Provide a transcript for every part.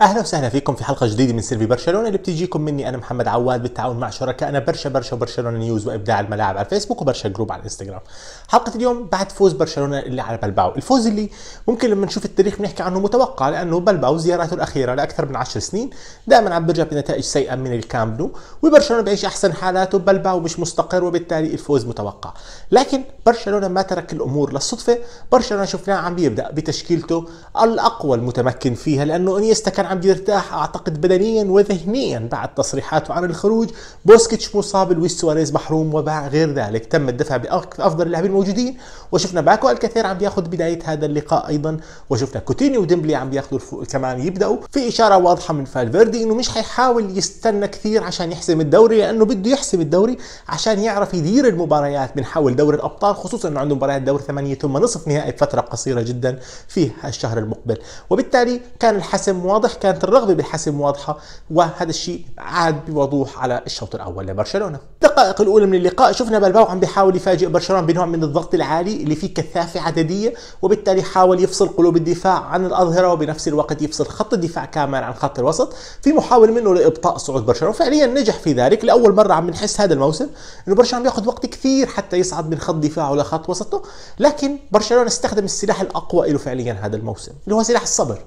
اهلا وسهلا فيكم في حلقه جديده من سيرفي برشلونه اللي بتجيكم مني انا محمد عواد بالتعاون مع شركائنا برشا برشا وبرشلونه نيوز وابداع الملاعب على الفيسبوك وبرشا جروب على الانستغرام. حلقه اليوم بعد فوز برشلونه اللي على بلباو، الفوز اللي ممكن لما نشوف التاريخ بنحكي عنه متوقع لانه بلباو زياراته الاخيره لاكثر من 10 سنين دائما عم بيرجع بنتائج سيئه من الكامب نو وبرشلونه بيعيش احسن حالاته بلباو مش مستقر وبالتالي الفوز متوقع، لكن برشلونه ما ترك الامور للصدفه، برشلونه شفناه عم بيبدا بتشكيلته الاقوى المتمكن فيها لانه انيستا كان كان عم يرتاح اعتقد بدنيا وذهنيا بعد تصريحاته عن الخروج بوسكيتش مصاب لويس سواريز محروم وباع غير ذلك تم الدفع بافضل اللاعبين الموجودين وشفنا باكو الكثير عم ياخذ بدايه هذا اللقاء ايضا وشفنا كوتينيو وديمبلي عم بياخذوا كمان يبداوا في اشاره واضحه من فالفيردي انه مش حيحاول يستنى كثير عشان يحسم الدوري لانه بده يحسم الدوري عشان يعرف يدير المباريات من حول دوري الابطال خصوصا انه عنده مباريات دور ثمانيه ثم نصف نهائي بفتره قصيره جدا في الشهر المقبل وبالتالي كان الحسم واضح كانت الرغبه بالحسم واضحه وهذا الشيء عاد بوضوح على الشوط الاول لبرشلونه الدقائق الاولى من اللقاء شفنا بلباو عم بيحاول يفاجئ برشلونه بنوع من الضغط العالي اللي فيه كثافه عدديه وبالتالي حاول يفصل قلوب الدفاع عن الاظهره وبنفس الوقت يفصل خط الدفاع كاملا عن خط الوسط في محاوله منه لابطاء صعود برشلونه فعليا نجح في ذلك لاول مره عم نحس هذا الموسم انه برشلونه بياخذ وقت كثير حتى يصعد من خط دفاعه لخط وسطه لكن برشلونه استخدم السلاح الاقوى له فعليا هذا الموسم اللي هو سلاح الصبر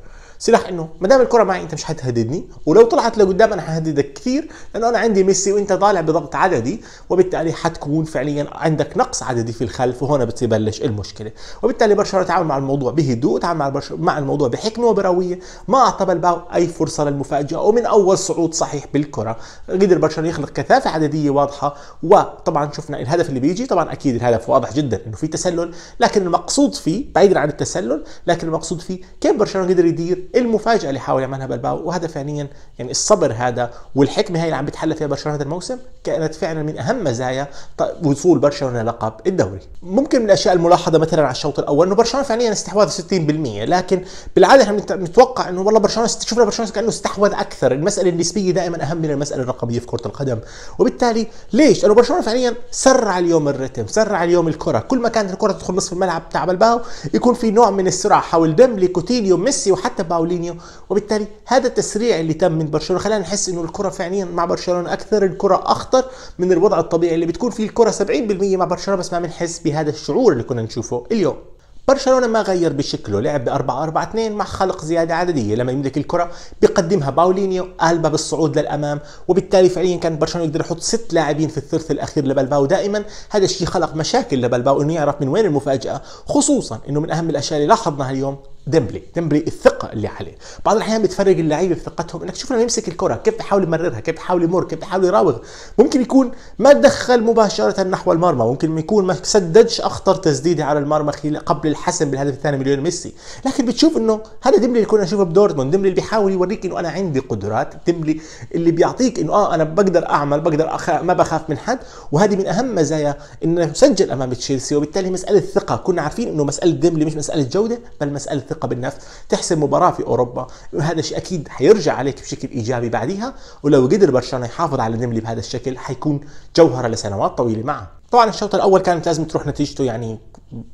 سلاح انه ما دام الكره معي انت مش حتهددني ولو طلعت لقدام انا ههددك كثير لانه انا عندي ميسي وانت طالع بضغط عددي وبالتالي حتكون فعليا عندك نقص عددي في الخلف وهنا بتبلش المشكله وبالتالي برشلونه تعامل مع الموضوع بهدوء تعامل مع مع الموضوع بحكمه وبرويه ما اعطى بلباو اي فرصه للمفاجاه ومن اول صعود صحيح بالكره قدر برشلونه يخلق كثافه عدديه واضحه وطبعا شفنا الهدف اللي بيجي طبعا اكيد الهدف واضح جدا انه في تسلل لكن المقصود فيه بعيدا عن التسلل لكن المقصود فيه كيف برشلونه قدر يدير المفاجاه اللي حاول يعملها بلباو وهذا فعليا يعني الصبر هذا والحكمه هاي اللي عم بتحلى فيها برشلونه هذا الموسم كانت فعلا من اهم مزايا وصول برشلونه لقب الدوري ممكن من الاشياء الملاحظه مثلا على الشوط الاول انه برشلونه فعليا استحواذ 60% لكن بالعاده احنا بنتوقع انه والله برشلونه شفنا برشلونه كانه استحوذ اكثر المساله النسبيه دائما اهم من المساله الرقميه في كره القدم وبالتالي ليش لانه برشلونه فعليا سرع اليوم الرتم سرع اليوم الكره كل ما كانت الكره تدخل نصف الملعب تاع بلباو يكون في نوع من السرعه حول ديمبلي كوتينيو ميسي وحتى باو باولينيو وبالتالي هذا التسريع اللي تم من برشلونه خلانا نحس انه الكره فعليا مع برشلونه اكثر الكره اخطر من الوضع الطبيعي اللي بتكون فيه الكره 70% مع برشلونه بس ما بنحس بهذا الشعور اللي كنا نشوفه اليوم برشلونه ما غير بشكله لعب ب 4 4 2 مع خلق زياده عدديه لما يملك الكره بيقدمها باولينيو البا بالصعود للامام وبالتالي فعليا كان برشلونه يقدر يحط ست لاعبين في الثلث الاخير لبلباو دائما هذا الشيء خلق مشاكل لبلباو انه يعرف من وين المفاجاه خصوصا انه من اهم الاشياء اللي لاحظناها اليوم ديمبلي ديمبلي الثقه اللي عليه بعض الاحيان بتفرق اللعيبه في ثقتهم انك تشوف لما يمسك الكره كيف بحاول يمررها كيف بحاول يمر كيف بحاول يراوغ ممكن يكون ما تدخل مباشره نحو المرمى ممكن يكون ما سددش اخطر تسديده على المرمى قبل الحسم بالهدف الثاني من ميسي لكن بتشوف انه هذا ديمبلي اللي كنا نشوفه بدورتموند ديمبلي اللي بيحاول يوريك انه انا عندي قدرات ديمبلي اللي بيعطيك انه اه انا بقدر اعمل بقدر أخ... ما بخاف من حد وهذه من اهم مزايا انه سجل امام تشيلسي وبالتالي مساله الثقه كنا عارفين انه مساله ديمبلي مش مساله جوده بل مساله ثقه الثقه بالنفس تحسم مباراه في اوروبا وهذا الشيء اكيد حيرجع عليك بشكل ايجابي بعديها ولو قدر برشلونه يحافظ على ديمبلي بهذا الشكل حيكون جوهره لسنوات طويله معه طبعا الشوط الاول كانت لازم تروح نتيجته يعني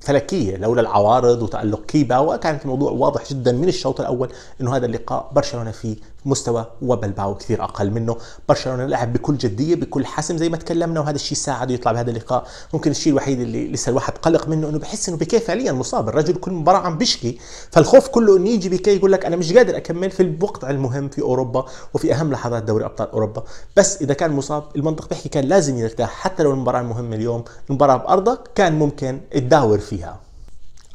فلكيه لولا العوارض وتالق كيبا وكانت الموضوع واضح جدا من الشوط الاول انه هذا اللقاء برشلونه فيه مستوى وبلباو كثير اقل منه، برشلونه لعب بكل جديه بكل حسم زي ما تكلمنا وهذا الشيء ساعده يطلع بهذا اللقاء، ممكن الشيء الوحيد اللي لسه الواحد قلق منه انه بحس انه بكيف فعليا مصاب، الرجل كل مباراه عم بيشكي، فالخوف كله انه يجي بكي يقول لك انا مش قادر اكمل في الوقت المهم في اوروبا وفي اهم لحظات دوري ابطال اوروبا، بس اذا كان مصاب المنطق بيحكي كان لازم يرتاح حتى لو المباراه المهمه اليوم، المباراه بارضك كان ممكن نحاور فيها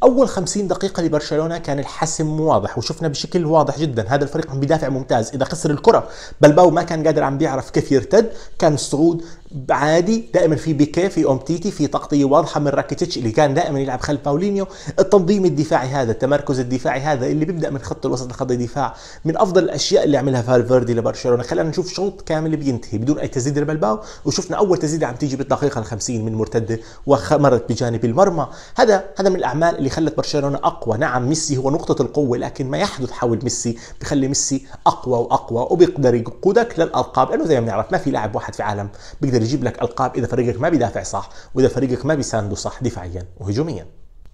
اول 50 دقيقه لبرشلونه كان الحسم واضح وشفنا بشكل واضح جدا هذا الفريق عم بدافع ممتاز اذا خسر الكره بلباو ما كان قادر عم بيعرف كيف يرتد كان الصعود عادي دائما في بيكي في اومتيتي في تغطيه واضحه من راكيتيتش اللي كان دائما يلعب خلف باولينيو التنظيم الدفاعي هذا التمركز الدفاعي هذا اللي بيبدا من خط الوسط لخط الدفاع من افضل الاشياء اللي عملها فالفيردي لبرشلونه خلانا نشوف شوط كامل بينتهي بدون اي تسديده لبلباو وشفنا اول تسديده عم تيجي بالدقيقه ال50 من مرتده ومرت بجانب المرمى هذا هذا من الاعمال اللي خلت برشلونه اقوى نعم ميسي هو نقطه القوه لكن ما يحدث حول ميسي بخلي ميسي اقوى واقوى وبيقدر يقودك للالقاب لانه زي ما بنعرف ما في لاعب واحد في عالم بيقدر يقدر يجيب لك القاب اذا فريقك ما بيدافع صح واذا فريقك ما بيسانده صح دفاعيا وهجوميا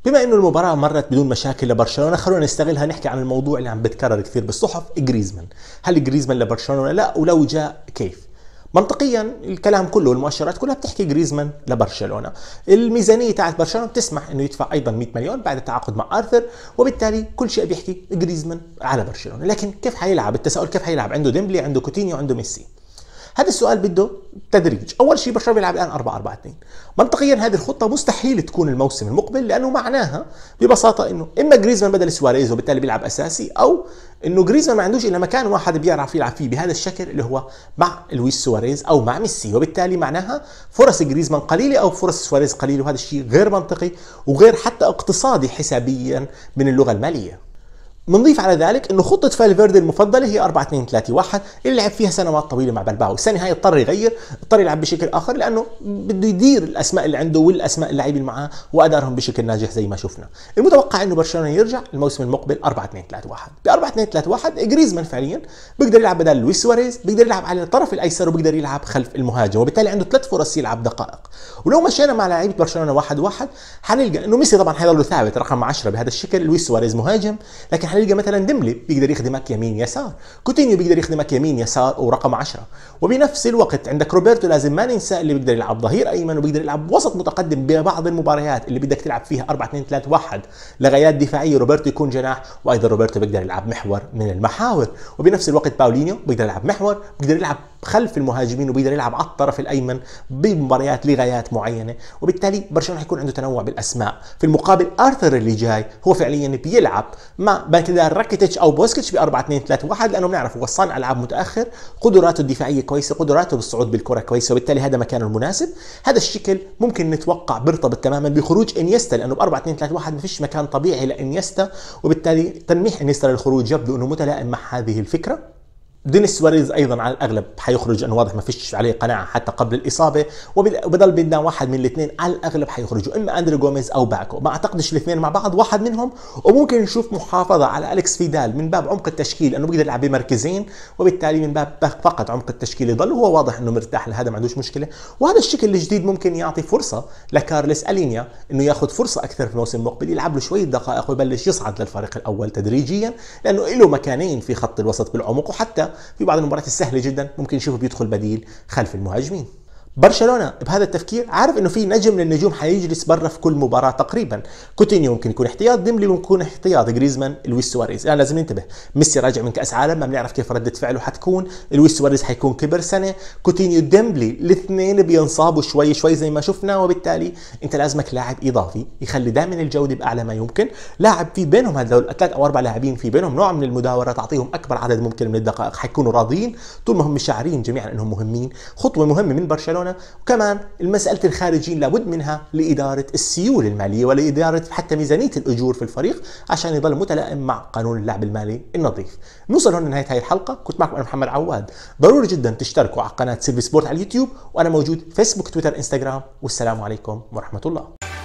بما انه المباراة مرت بدون مشاكل لبرشلونة خلونا نستغلها نحكي عن الموضوع اللي عم بتكرر كثير بالصحف جريزمان هل جريزمان لبرشلونة لا ولو جاء كيف منطقيا الكلام كله والمؤشرات كلها بتحكي جريزمان لبرشلونه الميزانيه تاعت برشلونه بتسمح انه يدفع ايضا 100 مليون بعد التعاقد مع ارثر وبالتالي كل شيء بيحكي جريزمان على برشلونه لكن كيف حيلعب التساؤل كيف حيلعب عنده ديمبلي عنده كوتينيو عنده ميسي هذا السؤال بده تدريج اول شيء برشلونه بيلعب الان 4 4 2 منطقيا هذه الخطه مستحيل تكون الموسم المقبل لانه معناها ببساطه انه اما جريزمان بدل سواريز وبالتالي بيلعب اساسي او انه جريزمان ما عندوش الا مكان واحد بيعرف يلعب فيه بهذا الشكل اللي هو مع لويس سواريز او مع ميسي وبالتالي معناها فرص جريزمان قليله او فرص سواريز قليله وهذا الشيء غير منطقي وغير حتى اقتصادي حسابيا من اللغه الماليه بنضيف على ذلك انه خطه فالفيردي المفضله هي 4 2 3 1 اللي لعب فيها سنوات طويله مع بلباو، السنه هاي اضطر يغير، اضطر يلعب بشكل اخر لانه بده يدير الاسماء اللي عنده والاسماء اللاعبين اللي معاه وادارهم بشكل ناجح زي ما شفنا، المتوقع انه برشلونه يرجع الموسم المقبل 4 2 3 1 ب 4 2 3 1 جريزمان فعليا بيقدر يلعب بدل لويس سواريز، بيقدر يلعب على الطرف الايسر وبيقدر يلعب خلف المهاجم، وبالتالي عنده ثلاث فرص يلعب دقائق، ولو مشينا مع لعيبه برشلونه 1 1 حنلقى انه ميسي طبعا حيضل ثابت رقم 10 بهذا الشكل، لويس سواريز مهاجم، لكن هنلقى مثلا ديمبلي بيقدر يخدمك يمين يسار كوتينيو بيقدر يخدمك يمين يسار ورقم 10 وبنفس الوقت عندك روبرتو لازم ما ننسى اللي بيقدر يلعب ظهير ايمن وبيقدر يلعب وسط متقدم ببعض المباريات اللي بدك تلعب فيها 4 2 3 1 لغايات دفاعيه روبرتو يكون جناح وايضا روبرتو بيقدر يلعب محور من المحاور وبنفس الوقت باولينيو بيقدر يلعب محور بيقدر يلعب خلف المهاجمين وبيقدر يلعب على الطرف الايمن بمباريات لغايات معينه وبالتالي برشلونه حيكون عنده تنوع بالاسماء في المقابل ارثر اللي جاي هو فعليا بيلعب مع بكدار راكيتيتش او بوسكيتش ب 4 2 3 1 لانه بنعرف هو صانع العاب متاخر قدراته الدفاعيه كويسه قدراته بالصعود بالكره كويسه وبالتالي هذا مكانه المناسب هذا الشكل ممكن نتوقع بيرتبط تماما بخروج انيستا لانه ب 4 2 3 1 ما فيش مكان طبيعي لانيستا وبالتالي تلميح انيستا للخروج يبدو انه متلائم مع هذه الفكره دينيس سواريز ايضا على الاغلب حيخرج انا واضح ما فيش عليه قناعه حتى قبل الاصابه وبضل بدنا واحد من الاثنين على الاغلب حيخرجوا اما اندري جوميز او باكو ما اعتقدش الاثنين مع بعض واحد منهم وممكن نشوف محافظه على اليكس فيدال من باب عمق التشكيل انه بيقدر يلعب بمركزين وبالتالي من باب فقط عمق التشكيل يضل هو واضح انه مرتاح لهذا ما عندوش مشكله وهذا الشكل الجديد ممكن يعطي فرصه لكارلس الينيا انه ياخذ فرصه اكثر في الموسم المقبل يلعب له شويه دقائق ويبلش يصعد للفريق الاول تدريجيا لانه له مكانين في خط الوسط بالعمق وحتى في بعض المباريات السهله جدا ممكن نشوفه بيدخل بديل خلف المهاجمين برشلونه بهذا التفكير عارف انه في نجم من النجوم حيجلس برا في كل مباراه تقريبا كوتينيو ممكن يكون احتياط ديمبلي ممكن يكون احتياط جريزمان لويس سواريز يعني لازم ننتبه ميسي راجع من كاس عالم ما بنعرف كيف رده فعله حتكون لويس سواريز حيكون كبر سنه كوتينيو ديمبلي الاثنين بينصابوا شوي شوي زي ما شفنا وبالتالي انت لازمك لاعب اضافي يخلي دائما الجوده باعلى ما يمكن لاعب في بينهم هذول ثلاث او اربع لاعبين في بينهم نوع من المداوره تعطيهم اكبر عدد ممكن من الدقائق حيكونوا راضيين طول ما هم شاعرين جميعا انهم مهمين خطوه مهمه من برشلونه معينة وكمان المساله الخارجين لابد منها لإدارة السيول المالية ولإدارة حتى ميزانية الأجور في الفريق عشان يضل متلائم مع قانون اللعب المالي النظيف نوصل هون لنهاية هاي الحلقة كنت معكم أنا محمد عواد ضروري جدا تشتركوا على قناة سيرفي سبورت على اليوتيوب وأنا موجود فيسبوك تويتر انستغرام والسلام عليكم ورحمة الله